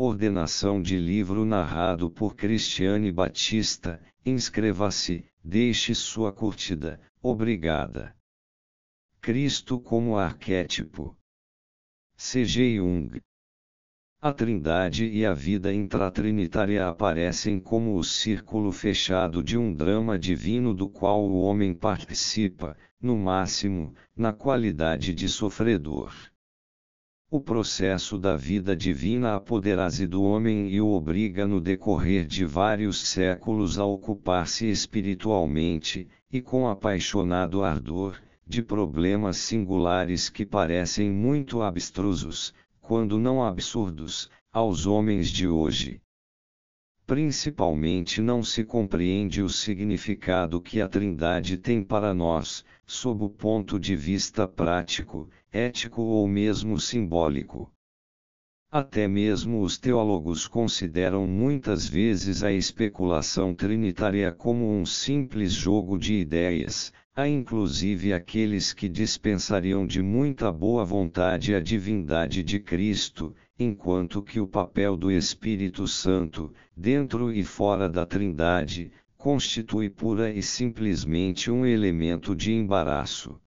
Ordenação de livro narrado por Cristiane Batista. Inscreva-se, deixe sua curtida. Obrigada. Cristo como arquétipo. C.G. Jung. A Trindade e a vida intratrinitária aparecem como o círculo fechado de um drama divino do qual o homem participa, no máximo, na qualidade de sofredor o processo da vida divina apoderase do homem e o obriga no decorrer de vários séculos a ocupar-se espiritualmente, e com apaixonado ardor, de problemas singulares que parecem muito abstrusos, quando não absurdos, aos homens de hoje. Principalmente não se compreende o significado que a Trindade tem para nós, sob o ponto de vista prático, ético ou mesmo simbólico. Até mesmo os teólogos consideram muitas vezes a especulação trinitária como um simples jogo de ideias, há inclusive aqueles que dispensariam de muita boa vontade a divindade de Cristo, enquanto que o papel do Espírito Santo, dentro e fora da Trindade, constitui pura e simplesmente um elemento de embaraço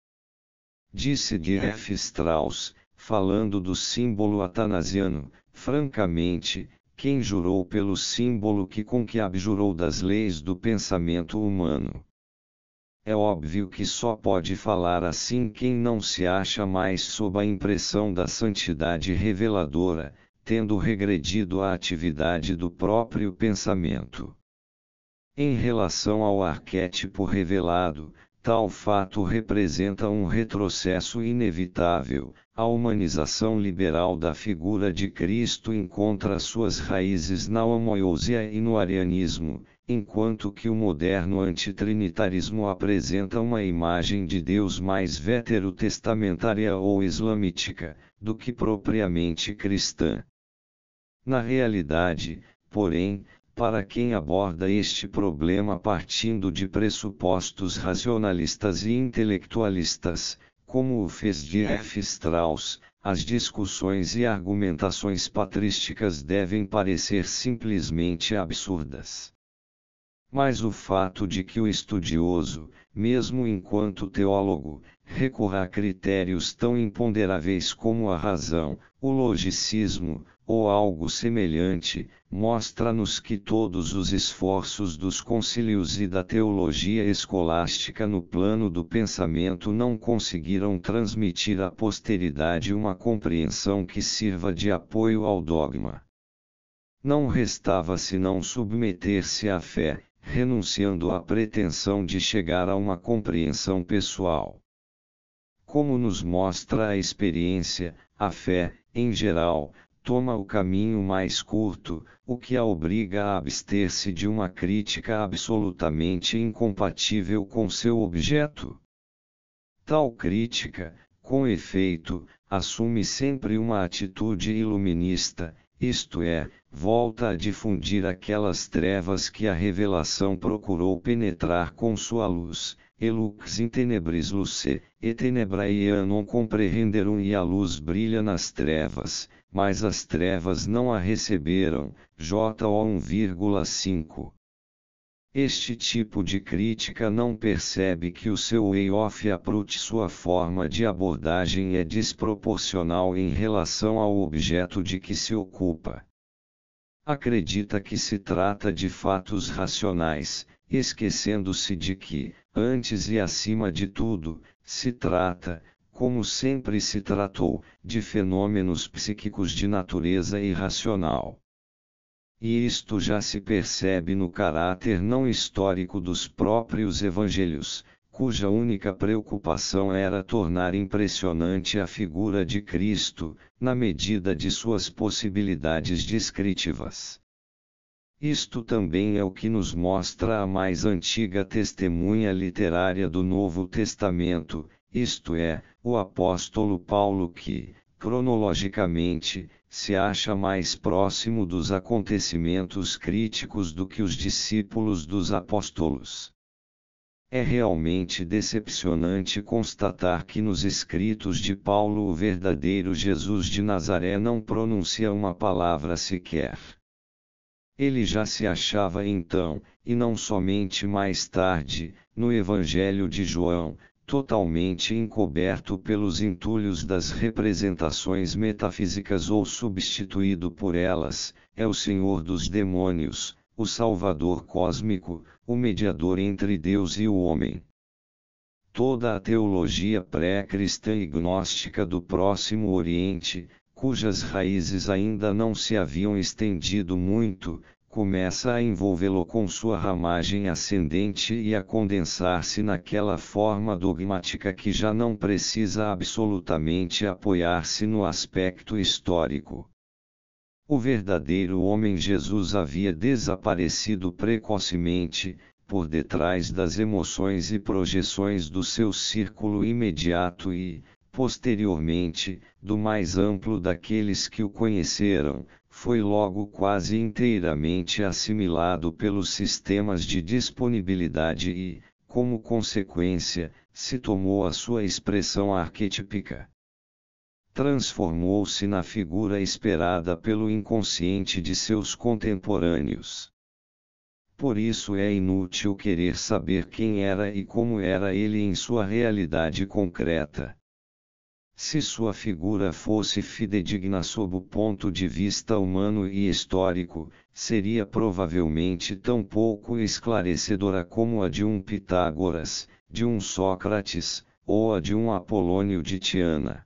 disse de Strauss, falando do símbolo atanasiano, francamente, quem jurou pelo símbolo que com que abjurou das leis do pensamento humano? É óbvio que só pode falar assim quem não se acha mais sob a impressão da santidade reveladora, tendo regredido à atividade do próprio pensamento. Em relação ao arquétipo revelado, Tal fato representa um retrocesso inevitável. A humanização liberal da figura de Cristo encontra suas raízes na homoiousia e no arianismo, enquanto que o moderno antitrinitarismo apresenta uma imagem de Deus mais vetero-testamentária ou islamítica, do que propriamente cristã. Na realidade, porém, para quem aborda este problema partindo de pressupostos racionalistas e intelectualistas, como o fez de F. Strauss, as discussões e argumentações patrísticas devem parecer simplesmente absurdas. Mas o fato de que o estudioso, mesmo enquanto teólogo, recorra a critérios tão imponderáveis como a razão, o logicismo, ou algo semelhante, mostra-nos que todos os esforços dos concílios e da teologia escolástica no plano do pensamento não conseguiram transmitir à posteridade uma compreensão que sirva de apoio ao dogma. Não restava senão submeter-se à fé, renunciando à pretensão de chegar a uma compreensão pessoal. Como nos mostra a experiência, a fé, em geral, toma o caminho mais curto, o que a obriga a abster-se de uma crítica absolutamente incompatível com seu objeto. Tal crítica, com efeito, assume sempre uma atitude iluminista, isto é, volta a difundir aquelas trevas que a revelação procurou penetrar com sua luz, elux in tenebris luce, e tenebrae non compreenderum e a luz brilha nas trevas, mas as trevas não a receberam. J. O 1,5. Este tipo de crítica não percebe que o seu way-off approach sua forma de abordagem é desproporcional em relação ao objeto de que se ocupa. Acredita que se trata de fatos racionais, esquecendo-se de que, antes e acima de tudo, se trata, como sempre se tratou, de fenômenos psíquicos de natureza irracional. E isto já se percebe no caráter não histórico dos próprios evangelhos, cuja única preocupação era tornar impressionante a figura de Cristo, na medida de suas possibilidades descritivas. Isto também é o que nos mostra a mais antiga testemunha literária do Novo Testamento, isto é, o apóstolo Paulo que, cronologicamente, se acha mais próximo dos acontecimentos críticos do que os discípulos dos apóstolos. É realmente decepcionante constatar que nos escritos de Paulo o verdadeiro Jesus de Nazaré não pronuncia uma palavra sequer. Ele já se achava então, e não somente mais tarde, no Evangelho de João, totalmente encoberto pelos entulhos das representações metafísicas ou substituído por elas, é o Senhor dos demônios, o Salvador cósmico, o mediador entre Deus e o homem. Toda a teologia pré-cristã e gnóstica do Próximo Oriente, cujas raízes ainda não se haviam estendido muito, começa a envolvê-lo com sua ramagem ascendente e a condensar-se naquela forma dogmática que já não precisa absolutamente apoiar-se no aspecto histórico. O verdadeiro homem Jesus havia desaparecido precocemente, por detrás das emoções e projeções do seu círculo imediato e, posteriormente, do mais amplo daqueles que o conheceram, foi logo quase inteiramente assimilado pelos sistemas de disponibilidade e, como consequência, se tomou a sua expressão arquetípica. Transformou-se na figura esperada pelo inconsciente de seus contemporâneos. Por isso é inútil querer saber quem era e como era ele em sua realidade concreta. Se sua figura fosse fidedigna sob o ponto de vista humano e histórico, seria provavelmente tão pouco esclarecedora como a de um Pitágoras, de um Sócrates, ou a de um Apolônio de Tiana.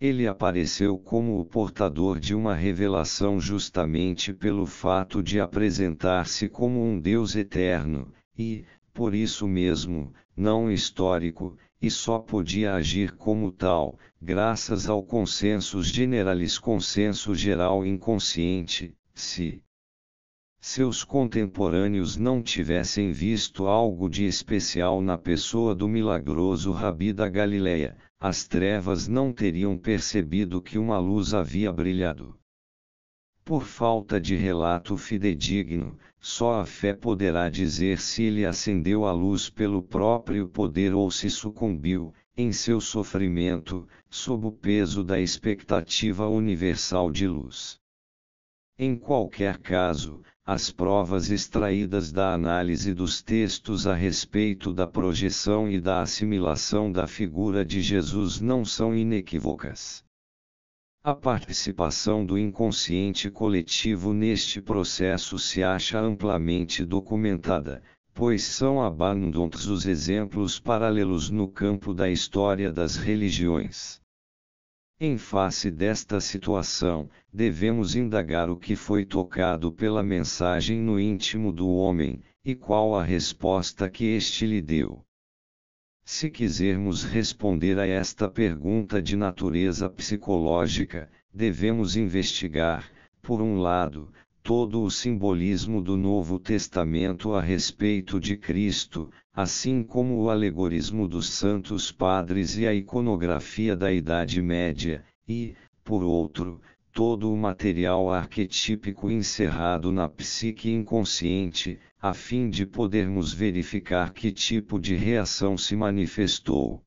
Ele apareceu como o portador de uma revelação justamente pelo fato de apresentar-se como um Deus eterno, e, por isso mesmo, não histórico, e só podia agir como tal, graças ao consensus generalis consenso geral inconsciente, se seus contemporâneos não tivessem visto algo de especial na pessoa do milagroso Rabi da Galileia, as trevas não teriam percebido que uma luz havia brilhado. Por falta de relato fidedigno, só a fé poderá dizer se ele acendeu a luz pelo próprio poder ou se sucumbiu, em seu sofrimento, sob o peso da expectativa universal de luz. Em qualquer caso, as provas extraídas da análise dos textos a respeito da projeção e da assimilação da figura de Jesus não são inequívocas. A participação do inconsciente coletivo neste processo se acha amplamente documentada, pois são abundantes os exemplos paralelos no campo da história das religiões. Em face desta situação, devemos indagar o que foi tocado pela mensagem no íntimo do homem, e qual a resposta que este lhe deu. Se quisermos responder a esta pergunta de natureza psicológica, devemos investigar, por um lado, todo o simbolismo do Novo Testamento a respeito de Cristo, assim como o alegorismo dos Santos Padres e a iconografia da Idade Média, e, por outro, todo o material arquetípico encerrado na psique inconsciente, a fim de podermos verificar que tipo de reação se manifestou.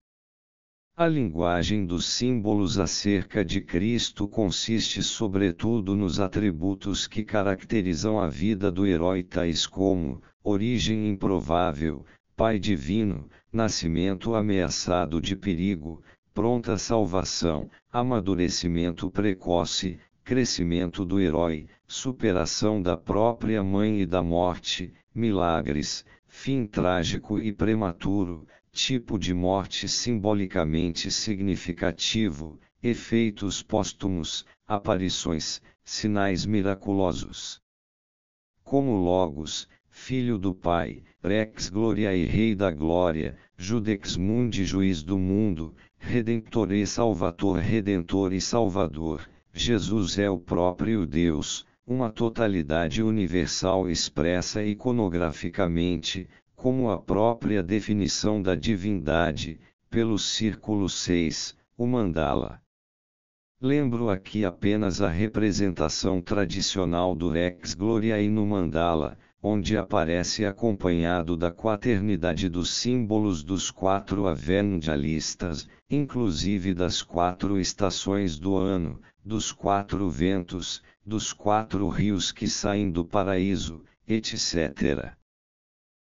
A linguagem dos símbolos acerca de Cristo consiste sobretudo nos atributos que caracterizam a vida do herói, tais como origem improvável, Pai divino, nascimento ameaçado de perigo, pronta salvação, amadurecimento precoce, crescimento do herói, superação da própria mãe e da morte, milagres, fim trágico e prematuro, tipo de morte simbolicamente significativo, efeitos póstumos, aparições, sinais miraculosos. Como Logos, filho do Pai, Rex Gloria e Rei da Glória, Judex Mundi Juiz do Mundo, Redemptor e salvador, Redentor e Salvador, Jesus é o próprio Deus, uma totalidade universal expressa iconograficamente, como a própria definição da divindade, pelo círculo 6, o mandala. Lembro aqui apenas a representação tradicional do Rex Gloriae no mandala, onde aparece acompanhado da quaternidade dos símbolos dos quatro avendalistas, inclusive das quatro estações do ano, dos quatro ventos, dos quatro rios que saem do paraíso, etc.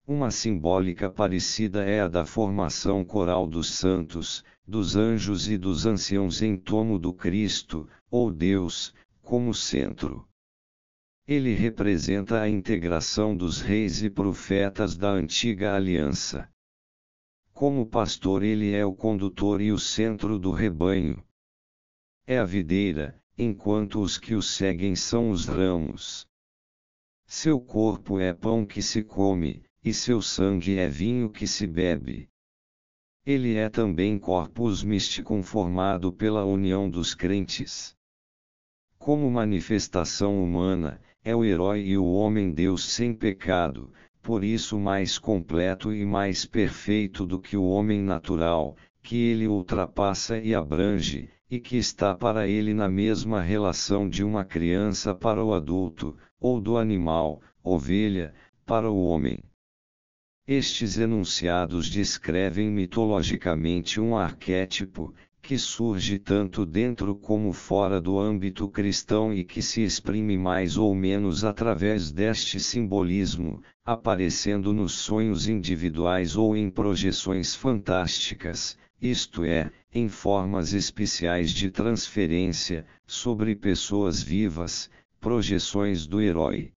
Uma simbólica parecida é a da formação coral dos santos, dos anjos e dos anciãos em torno do Cristo, ou Deus, como centro. Ele representa a integração dos reis e profetas da antiga aliança. Como pastor, ele é o condutor e o centro do rebanho. É a videira, enquanto os que o seguem são os ramos. Seu corpo é pão que se come, e seu sangue é vinho que se bebe. Ele é também corpus místico formado pela união dos crentes. Como manifestação humana, é o herói e o homem-deus sem pecado, por isso mais completo e mais perfeito do que o homem natural, que ele ultrapassa e abrange, e que está para ele na mesma relação de uma criança para o adulto, ou do animal, ovelha, para o homem. Estes enunciados descrevem mitologicamente um arquétipo, que surge tanto dentro como fora do âmbito cristão e que se exprime mais ou menos através deste simbolismo, aparecendo nos sonhos individuais ou em projeções fantásticas, isto é, em formas especiais de transferência, sobre pessoas vivas, projeções do herói.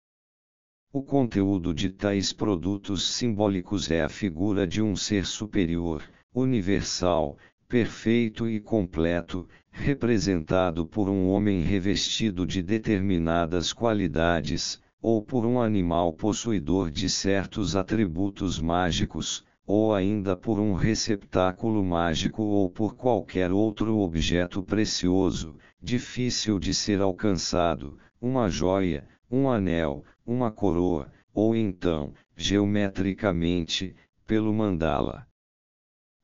O conteúdo de tais produtos simbólicos é a figura de um ser superior, universal, perfeito e completo, representado por um homem revestido de determinadas qualidades, ou por um animal possuidor de certos atributos mágicos, ou ainda por um receptáculo mágico ou por qualquer outro objeto precioso, difícil de ser alcançado, uma joia, um anel, uma coroa, ou então, geometricamente, pelo mandala.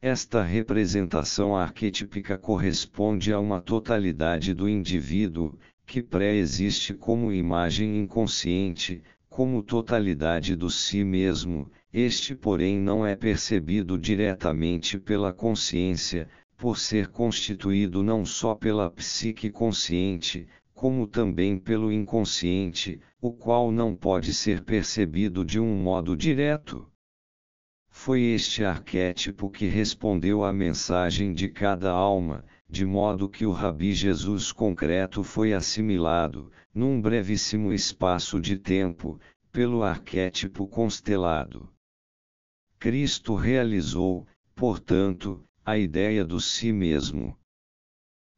Esta representação arquetípica corresponde a uma totalidade do indivíduo, que pré-existe como imagem inconsciente, como totalidade do si mesmo, este, porém, não é percebido diretamente pela consciência, por ser constituído não só pela psique consciente, como também pelo inconsciente, o qual não pode ser percebido de um modo direto. Foi este arquétipo que respondeu à mensagem de cada alma, de modo que o Rabi Jesus concreto foi assimilado, num brevíssimo espaço de tempo, pelo arquétipo constelado. Cristo realizou, portanto, a ideia do si mesmo.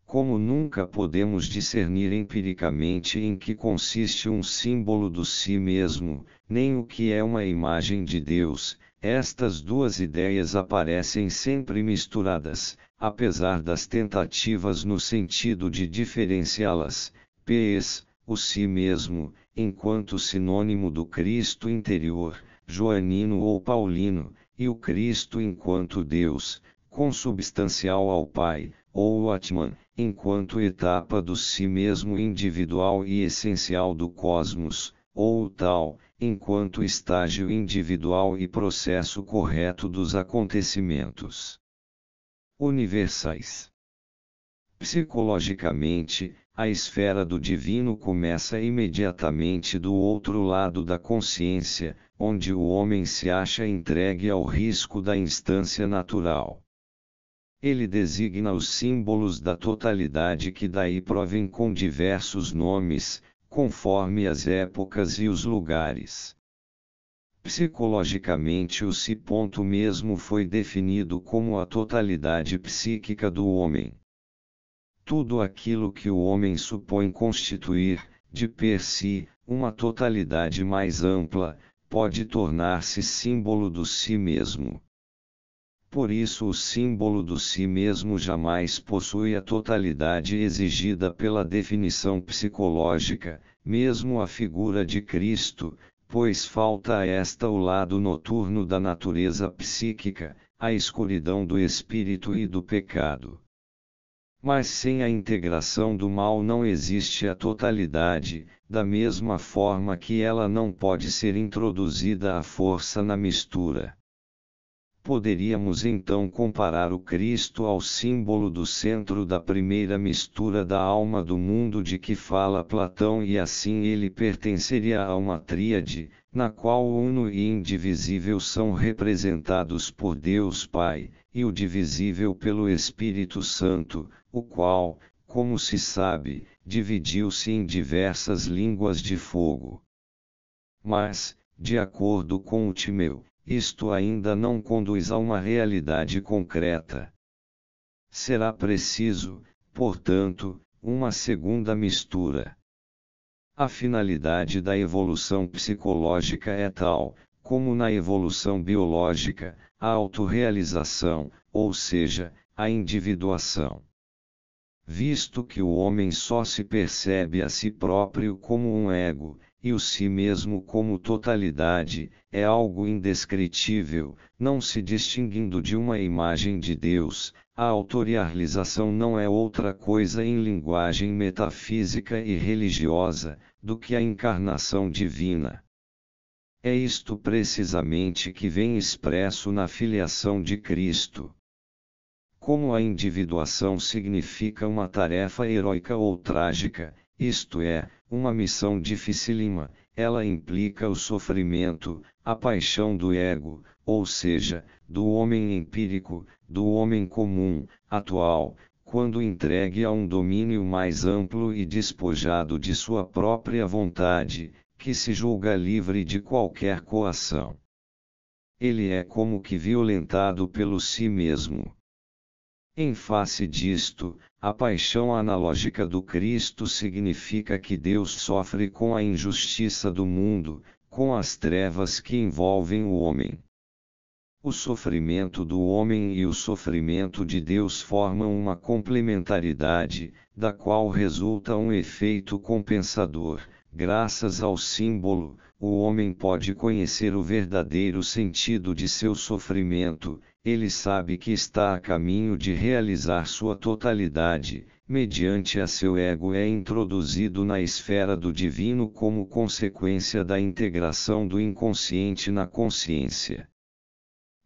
Como nunca podemos discernir empiricamente em que consiste um símbolo do si mesmo, nem o que é uma imagem de Deus, estas duas ideias aparecem sempre misturadas, apesar das tentativas no sentido de diferenciá-las, ps, o si mesmo, enquanto sinônimo do Cristo interior, joanino ou paulino, e o Cristo enquanto Deus, consubstancial ao Pai, ou o Atman, enquanto etapa do si mesmo individual e essencial do cosmos, ou o Tal, enquanto estágio individual e processo correto dos acontecimentos universais. Psicologicamente, a esfera do divino começa imediatamente do outro lado da consciência, onde o homem se acha entregue ao risco da instância natural. Ele designa os símbolos da totalidade que daí provem com diversos nomes, conforme as épocas e os lugares. Psicologicamente, o si ponto mesmo foi definido como a totalidade psíquica do homem. Tudo aquilo que o homem supõe constituir, de per si, uma totalidade mais ampla, pode tornar-se símbolo do si mesmo. Por isso, o símbolo do si mesmo jamais possui a totalidade exigida pela definição psicológica, mesmo a figura de Cristo, pois falta a esta o lado noturno da natureza psíquica, a escuridão do espírito e do pecado. Mas sem a integração do mal não existe a totalidade, da mesma forma que ela não pode ser introduzida à força na mistura. Poderíamos então comparar o Cristo ao símbolo do centro da primeira mistura da alma do mundo de que fala Platão, e assim ele pertenceria a uma tríade, na qual o Uno e Indivisível são representados por Deus Pai, e o divisível pelo Espírito Santo, o qual, como se sabe, dividiu-se em diversas línguas de fogo. Mas, de acordo com o Timeu, isto ainda não conduz a uma realidade concreta. Será preciso, portanto, uma segunda mistura. A finalidade da evolução psicológica é tal, como na evolução biológica, a autorrealização, ou seja, a individuação. Visto que o homem só se percebe a si próprio como um ego, e o si mesmo como totalidade, é algo indescritível, não se distinguindo de uma imagem de Deus, a autorrealização não é outra coisa em linguagem metafísica e religiosa do que a encarnação divina. É isto precisamente que vem expresso na filiação de Cristo. Como a individuação significa uma tarefa heróica ou trágica, isto é, uma missão dificílima, ela implica o sofrimento, a paixão do ego, ou seja, do homem empírico, do homem comum, atual, quando entregue a um domínio mais amplo e despojado de sua própria vontade, que se julga livre de qualquer coação. Ele é como que violentado pelo si mesmo. Em face disto, a paixão analógica do Cristo significa que Deus sofre com a injustiça do mundo, com as trevas que envolvem o homem. O sofrimento do homem e o sofrimento de Deus formam uma complementaridade, da qual resulta um efeito compensador. Graças ao símbolo, o homem pode conhecer o verdadeiro sentido de seu sofrimento, ele sabe que está a caminho de realizar sua totalidade, mediante a seu ego é introduzido na esfera do divino como consequência da integração do inconsciente na consciência.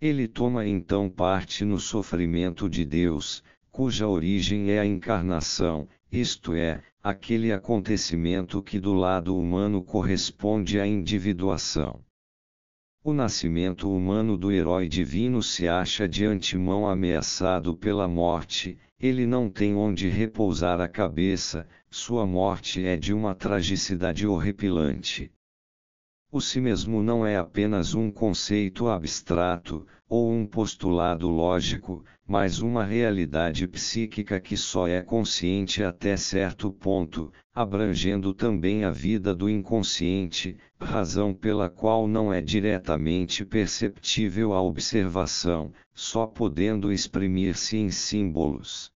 Ele toma então parte no sofrimento de Deus, cuja origem é a encarnação, isto é, aquele acontecimento que do lado humano corresponde à individuação. O nascimento humano do herói divino se acha de antemão ameaçado pela morte, ele não tem onde repousar a cabeça, sua morte é de uma tragicidade horripilante. O si mesmo não é apenas um conceito abstrato, ou um postulado lógico, mas uma realidade psíquica que só é consciente até certo ponto, abrangendo também a vida do inconsciente, razão pela qual não é diretamente perceptível a observação, só podendo exprimir-se em símbolos.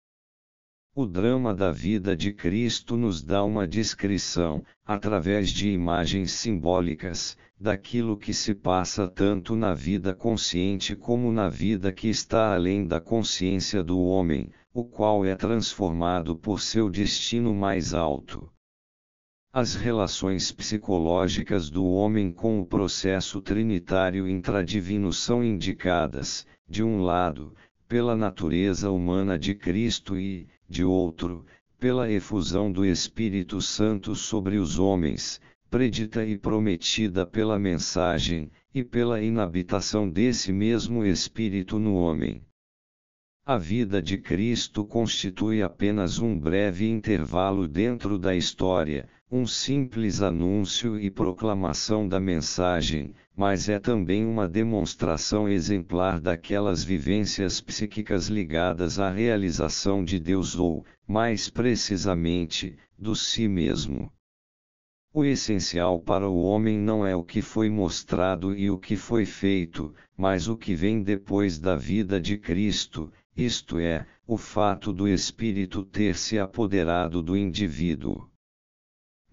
O drama da vida de Cristo nos dá uma descrição, através de imagens simbólicas, daquilo que se passa tanto na vida consciente como na vida que está além da consciência do homem, o qual é transformado por seu destino mais alto. As relações psicológicas do homem com o processo trinitário intradivino são indicadas, de um lado, pela natureza humana de Cristo e, de outro, pela efusão do Espírito Santo sobre os homens, predita e prometida pela mensagem, e pela inabitação desse mesmo Espírito no homem. A vida de Cristo constitui apenas um breve intervalo dentro da história, um simples anúncio e proclamação da mensagem, mas é também uma demonstração exemplar daquelas vivências psíquicas ligadas à realização de Deus ou, mais precisamente, do si mesmo. O essencial para o homem não é o que foi mostrado e o que foi feito, mas o que vem depois da vida de Cristo, isto é, o fato do Espírito ter se apoderado do indivíduo.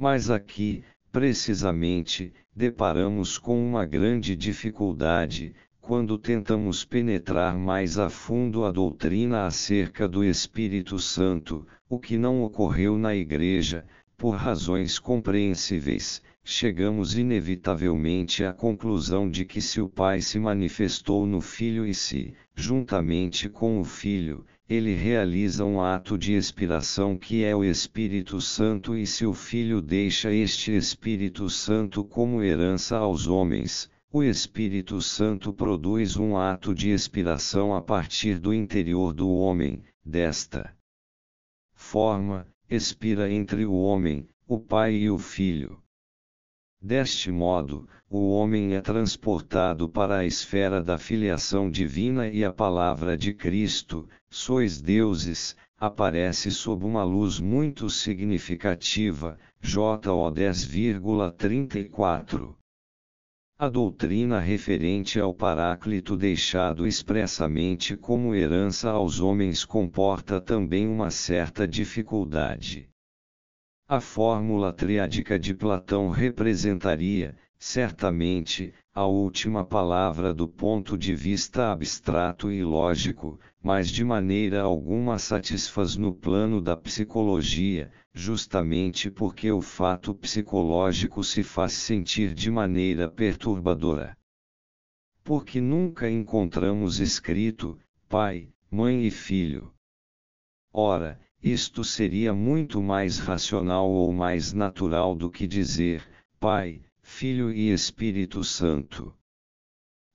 Mas aqui, precisamente, deparamos com uma grande dificuldade, quando tentamos penetrar mais a fundo a doutrina acerca do Espírito Santo, o que não ocorreu na Igreja, por razões compreensíveis, chegamos inevitavelmente à conclusão de que se o Pai se manifestou no Filho e se, juntamente com o Filho, ele realiza um ato de expiração que é o Espírito Santo e se o Filho deixa este Espírito Santo como herança aos homens, o Espírito Santo produz um ato de expiração a partir do interior do homem, desta forma, expira entre o homem, o Pai e o Filho. Deste modo, o homem é transportado para a esfera da filiação divina e a palavra de Cristo, sois deuses, aparece sob uma luz muito significativa, JO 10,34. A doutrina referente ao Paráclito deixado expressamente como herança aos homens comporta também uma certa dificuldade. A fórmula triádica de Platão representaria, certamente, a última palavra do ponto de vista abstrato e lógico, mas de maneira alguma satisfaz no plano da psicologia, justamente porque o fato psicológico se faz sentir de maneira perturbadora. Porque nunca encontramos escrito, pai, mãe e filho. Ora, isto seria muito mais racional ou mais natural do que dizer, Pai, Filho e Espírito Santo.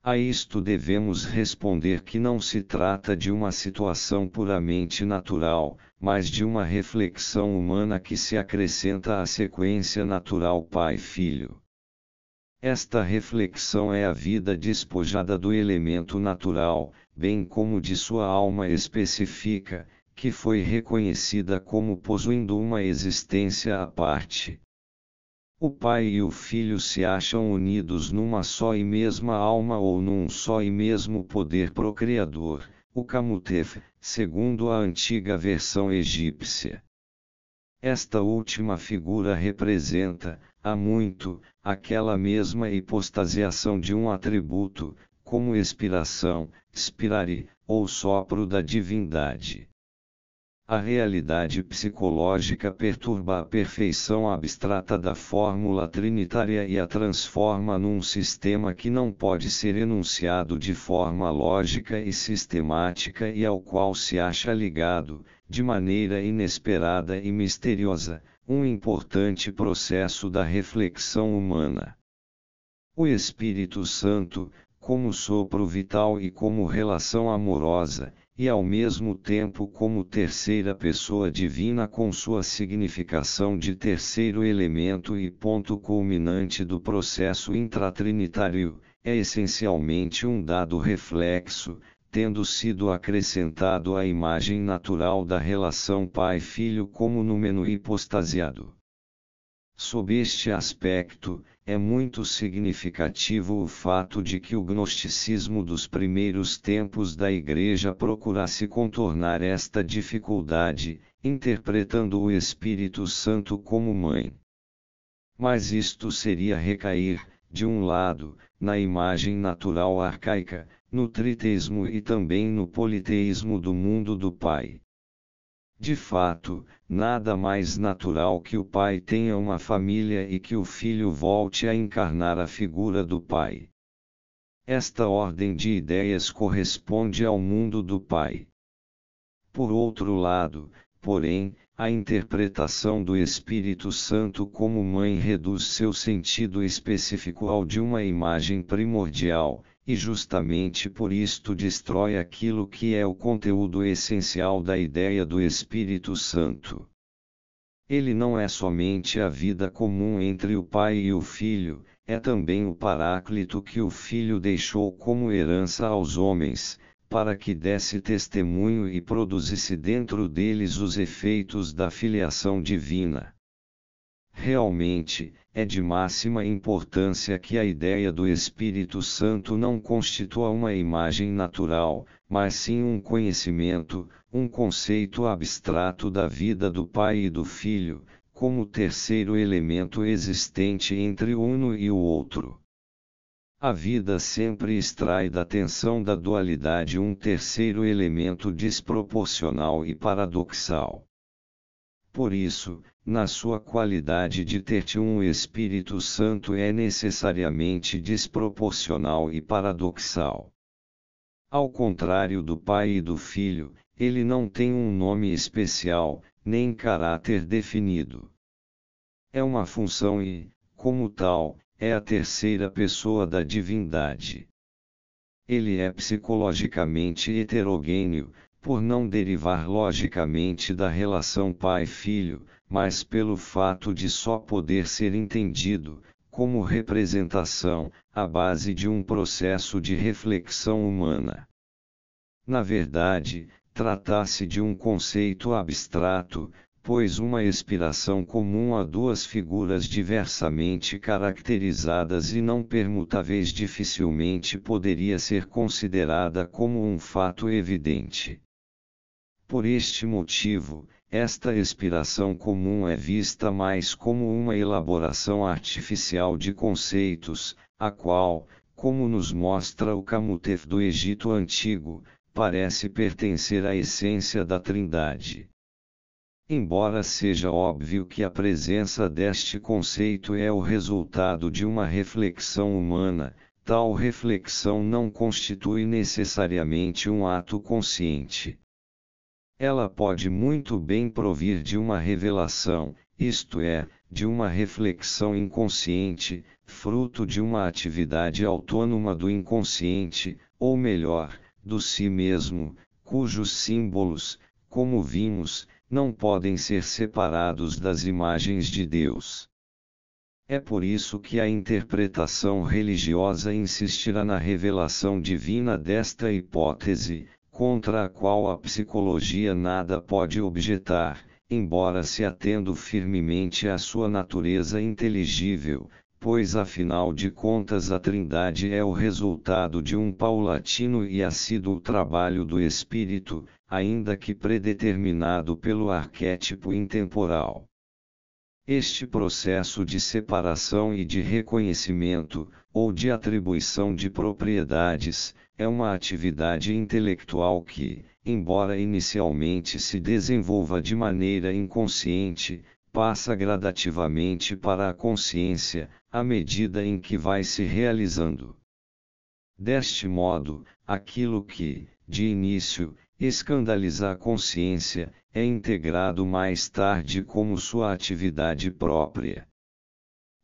A isto devemos responder que não se trata de uma situação puramente natural, mas de uma reflexão humana que se acrescenta à sequência natural pai-filho. Esta reflexão é a vida despojada do elemento natural, bem como de sua alma específica, que foi reconhecida como possuindo uma existência à parte. O Pai e o Filho se acham unidos numa só e mesma alma ou num só e mesmo poder procriador, o Kamutef, segundo a antiga versão egípcia. Esta última figura representa, há muito, aquela mesma hipostasiação de um atributo, como expiração, spirari, ou sopro da divindade. A realidade psicológica perturba a perfeição abstrata da fórmula trinitária e a transforma num sistema que não pode ser enunciado de forma lógica e sistemática e ao qual se acha ligado, de maneira inesperada e misteriosa, um importante processo da reflexão humana. O Espírito Santo, como sopro vital e como relação amorosa, e ao mesmo tempo como terceira pessoa divina com sua significação de terceiro elemento e ponto culminante do processo intratrinitário, é essencialmente um dado reflexo, tendo sido acrescentado à imagem natural da relação pai-filho como númeno hipostasiado. Sob este aspecto, é muito significativo o fato de que o gnosticismo dos primeiros tempos da Igreja procurasse contornar esta dificuldade, interpretando o Espírito Santo como mãe. Mas isto seria recair, de um lado, na imagem natural arcaica, no triteísmo e também no politeísmo do mundo do Pai. De fato, nada mais natural que o pai tenha uma família e que o filho volte a encarnar a figura do pai. Esta ordem de ideias corresponde ao mundo do pai. Por outro lado, porém, a interpretação do Espírito Santo como mãe reduz seu sentido específico ao de uma imagem primordial, e justamente por isto destrói aquilo que é o conteúdo essencial da ideia do Espírito Santo. Ele não é somente a vida comum entre o Pai e o Filho, é também o Paráclito que o Filho deixou como herança aos homens, para que desse testemunho e produzisse dentro deles os efeitos da filiação divina. Realmente, é de máxima importância que a ideia do Espírito Santo não constitua uma imagem natural, mas sim um conhecimento, um conceito abstrato da vida do Pai e do Filho, como terceiro elemento existente entre uno e o outro. A vida sempre extrai da tensão da dualidade um terceiro elemento desproporcional e paradoxal. Por isso, na sua qualidade de ter-te um Espírito Santo é necessariamente desproporcional e paradoxal. Ao contrário do Pai e do Filho, ele não tem um nome especial, nem caráter definido. É uma função e, como tal, é a terceira pessoa da divindade. Ele é psicologicamente heterogêneo, por não derivar logicamente da relação pai-filho, mas pelo fato de só poder ser entendido, como representação, à base de um processo de reflexão humana. Na verdade, tratasse de um conceito abstrato, pois uma expiração comum a duas figuras diversamente caracterizadas e não permutáveis dificilmente poderia ser considerada como um fato evidente. Por este motivo, esta expiração comum é vista mais como uma elaboração artificial de conceitos, a qual, como nos mostra o Camutef do Egito Antigo, parece pertencer à essência da Trindade. Embora seja óbvio que a presença deste conceito é o resultado de uma reflexão humana, tal reflexão não constitui necessariamente um ato consciente. Ela pode muito bem provir de uma revelação, isto é, de uma reflexão inconsciente, fruto de uma atividade autônoma do inconsciente, ou melhor, do si mesmo, cujos símbolos, como vimos, não podem ser separados das imagens de Deus. É por isso que a interpretação religiosa insistirá na revelação divina desta hipótese, contra a qual a psicologia nada pode objetar, embora se atendo firmemente à sua natureza inteligível, pois afinal de contas a Trindade é o resultado de um paulatino e assíduo trabalho do espírito, ainda que predeterminado pelo arquétipo intemporal. Este processo de separação e de reconhecimento, ou de atribuição de propriedades, é uma atividade intelectual que, embora inicialmente se desenvolva de maneira inconsciente, passa gradativamente para a consciência, à medida em que vai se realizando. Deste modo, aquilo que, de início, escandaliza a consciência, é integrado mais tarde como sua atividade própria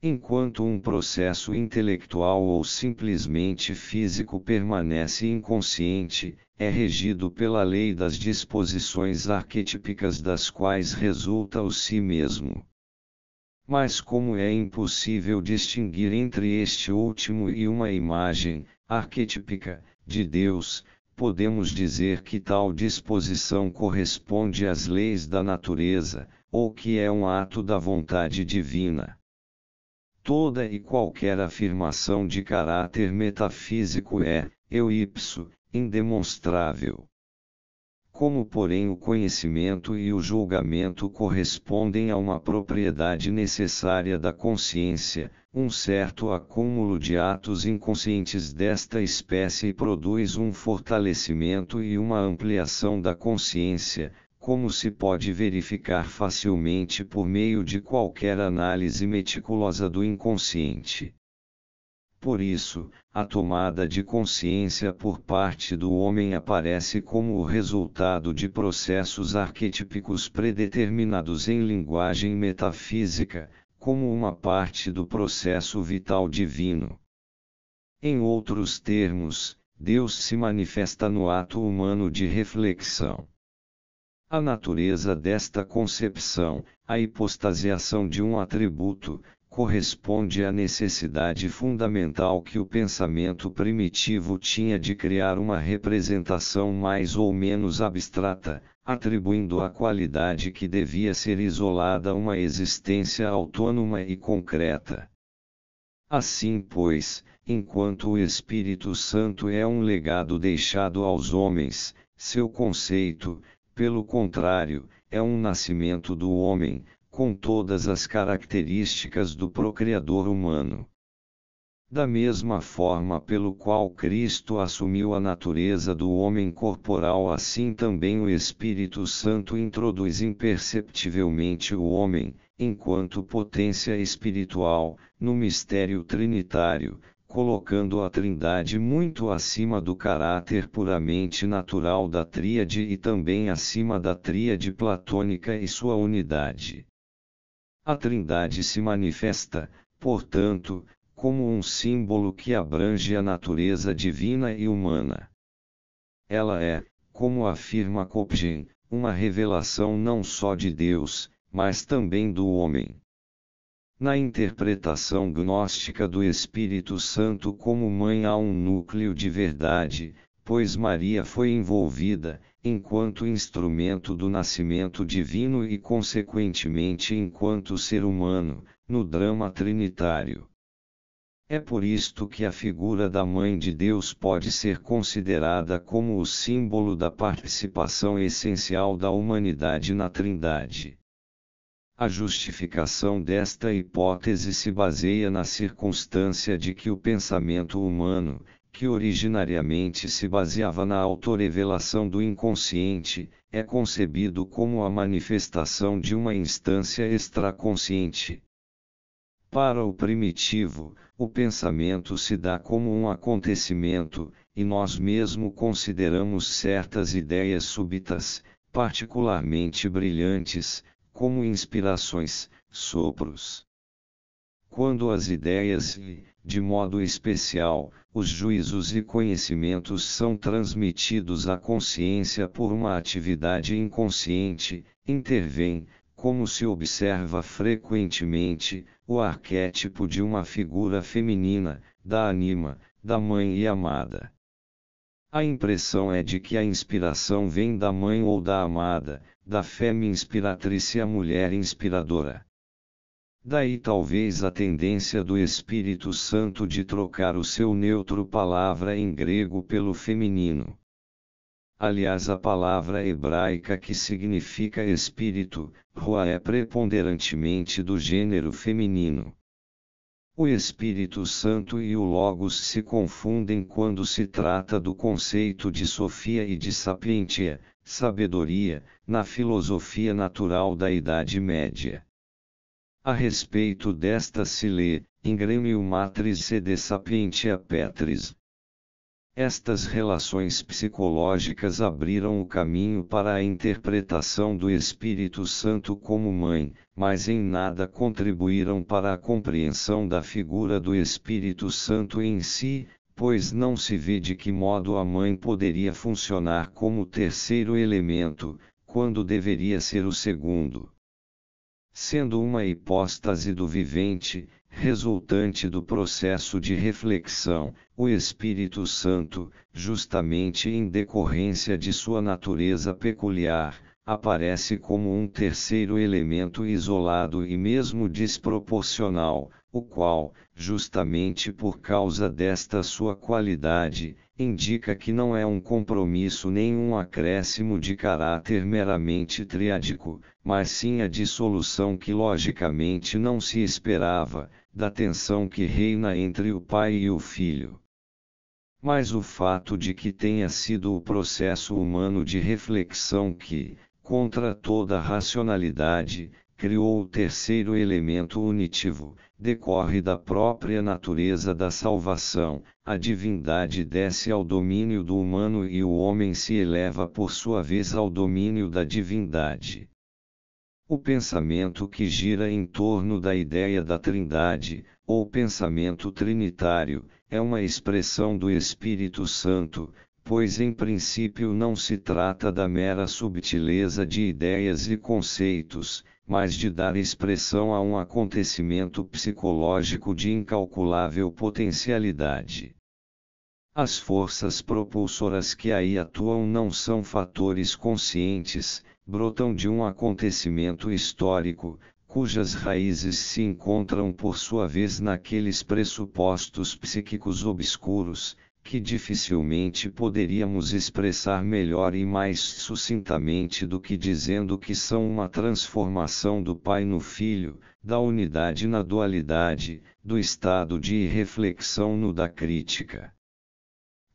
enquanto um processo intelectual ou simplesmente físico permanece inconsciente, é regido pela lei das disposições arquetípicas das quais resulta o si mesmo. Mas como é impossível distinguir entre este último e uma imagem, arquetípica, de Deus, podemos dizer que tal disposição corresponde às leis da natureza, ou que é um ato da vontade divina. Toda e qualquer afirmação de caráter metafísico é, eu ipso, indemonstrável. Como, porém, o conhecimento e o julgamento correspondem a uma propriedade necessária da consciência, um certo acúmulo de atos inconscientes desta espécie produz um fortalecimento e uma ampliação da consciência, como se pode verificar facilmente por meio de qualquer análise meticulosa do inconsciente. Por isso, a tomada de consciência por parte do homem aparece como o resultado de processos arquetípicos predeterminados em linguagem metafísica, como uma parte do processo vital divino. Em outros termos, Deus se manifesta no ato humano de reflexão a natureza desta concepção, a hipostasiação de um atributo, corresponde à necessidade fundamental que o pensamento primitivo tinha de criar uma representação mais ou menos abstrata, atribuindo a qualidade que devia ser isolada uma existência autônoma e concreta. Assim, pois, enquanto o Espírito Santo é um legado deixado aos homens, seu conceito, pelo contrário, é um nascimento do homem, com todas as características do procriador humano. Da mesma forma pelo qual Cristo assumiu a natureza do homem corporal, assim também o Espírito Santo introduz imperceptivelmente o homem, enquanto potência espiritual, no mistério trinitário, colocando a Trindade muito acima do caráter puramente natural da Tríade e também acima da Tríade platônica e sua unidade. A Trindade se manifesta, portanto, como um símbolo que abrange a natureza divina e humana. Ela é, como afirma Kopgen, uma revelação não só de Deus, mas também do homem. Na interpretação gnóstica do Espírito Santo como mãe há um núcleo de verdade, pois Maria foi envolvida, enquanto instrumento do nascimento divino e, consequentemente, enquanto ser humano, no drama trinitário. É por isto que a figura da Mãe de Deus pode ser considerada como o símbolo da participação essencial da humanidade na Trindade. A justificação desta hipótese se baseia na circunstância de que o pensamento humano, que originariamente se baseava na autorrevelação do inconsciente, é concebido como a manifestação de uma instância extraconsciente. Para o primitivo, o pensamento se dá como um acontecimento, e nós mesmo consideramos certas ideias súbitas, particularmente brilhantes, como inspirações, sopros. Quando as ideias e, de modo especial, os juízos e conhecimentos são transmitidos à consciência por uma atividade inconsciente, intervém, como se observa frequentemente, o arquétipo de uma figura feminina, da anima, da mãe e amada. A impressão é de que a inspiração vem da mãe ou da amada, da fêmea inspiratriz e a mulher inspiradora. Daí talvez a tendência do Espírito Santo de trocar o seu neutro palavra em grego pelo feminino. Aliás, a palavra hebraica que significa espírito, rua é preponderantemente do gênero feminino. O Espírito Santo e o Logos se confundem quando se trata do conceito de Sofia e de Sapientia, Sabedoria, na filosofia natural da Idade Média. A respeito desta se lê, em Grêmio Matris e Sapientia Petris. Estas relações psicológicas abriram o caminho para a interpretação do Espírito Santo como mãe, mas em nada contribuíram para a compreensão da figura do Espírito Santo em si, pois não se vê de que modo a mãe poderia funcionar como terceiro elemento, quando deveria ser o segundo. Sendo uma hipóstase do vivente, resultante do processo de reflexão, o Espírito Santo, justamente em decorrência de sua natureza peculiar, aparece como um terceiro elemento isolado e mesmo desproporcional, o qual, justamente por causa desta sua qualidade, indica que não é um compromisso nem um acréscimo de caráter meramente triádico, mas sim a dissolução que logicamente não se esperava, da tensão que reina entre o pai e o filho. Mas o fato de que tenha sido o processo humano de reflexão que, contra toda racionalidade, criou o terceiro elemento unitivo, decorre da própria natureza da salvação, a divindade desce ao domínio do humano e o homem se eleva por sua vez ao domínio da divindade. O pensamento que gira em torno da ideia da Trindade, ou pensamento trinitário, é uma expressão do Espírito Santo, pois em princípio não se trata da mera subtileza de ideias e conceitos, mas de dar expressão a um acontecimento psicológico de incalculável potencialidade. As forças propulsoras que aí atuam não são fatores conscientes, brotam de um acontecimento histórico, cujas raízes se encontram por sua vez naqueles pressupostos psíquicos obscuros, que dificilmente poderíamos expressar melhor e mais sucintamente do que dizendo que são uma transformação do Pai no Filho, da unidade na dualidade, do estado de reflexão no da crítica.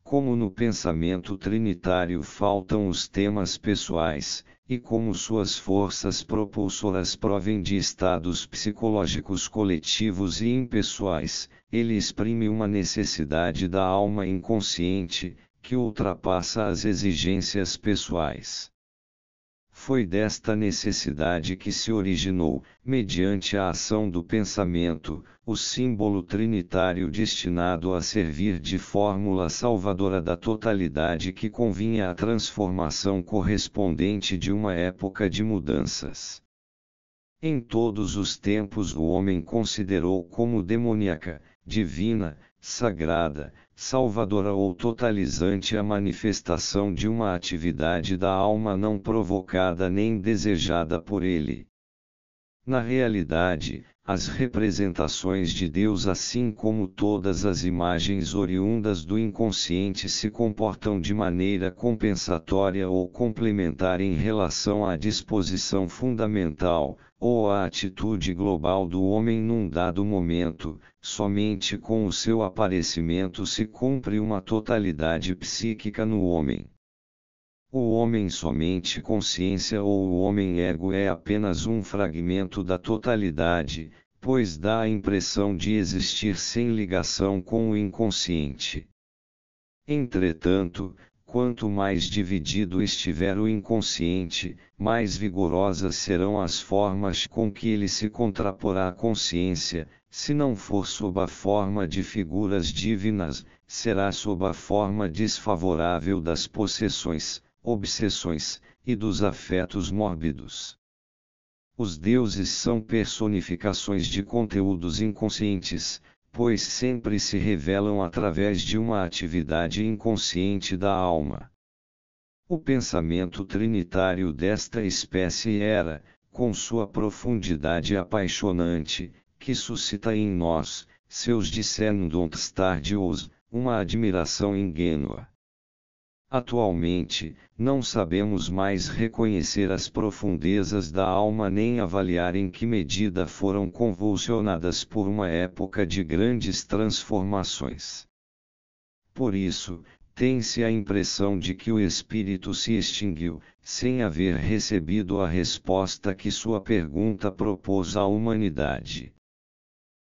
Como no pensamento trinitário faltam os temas pessoais, e como suas forças propulsoras provêm de estados psicológicos coletivos e impessoais, ele exprime uma necessidade da alma inconsciente, que ultrapassa as exigências pessoais. Foi desta necessidade que se originou, mediante a ação do pensamento, o símbolo trinitário destinado a servir de fórmula salvadora da totalidade que convinha à transformação correspondente de uma época de mudanças. Em todos os tempos o homem considerou como demoníaca, divina, sagrada, salvadora ou totalizante a manifestação de uma atividade da alma não provocada nem desejada por ele. Na realidade, as representações de Deus, assim como todas as imagens oriundas do inconsciente, se comportam de maneira compensatória ou complementar em relação à disposição fundamental, ou à atitude global do homem num dado momento, somente com o seu aparecimento se cumpre uma totalidade psíquica no homem. O homem somente consciência ou o homem ego é apenas um fragmento da totalidade, pois dá a impressão de existir sem ligação com o inconsciente. Entretanto, quanto mais dividido estiver o inconsciente, mais vigorosas serão as formas com que ele se contraporá à consciência, se não for sob a forma de figuras divinas, será sob a forma desfavorável das possessões, obsessões e dos afetos mórbidos. Os deuses são personificações de conteúdos inconscientes, pois sempre se revelam através de uma atividade inconsciente da alma. O pensamento trinitário desta espécie era, com sua profundidade apaixonante, que suscita em nós, seus descendentes tardios, uma admiração ingênua. Atualmente, não sabemos mais reconhecer as profundezas da alma nem avaliar em que medida foram convulsionadas por uma época de grandes transformações. Por isso, tem-se a impressão de que o espírito se extinguiu, sem haver recebido a resposta que sua pergunta propôs à humanidade.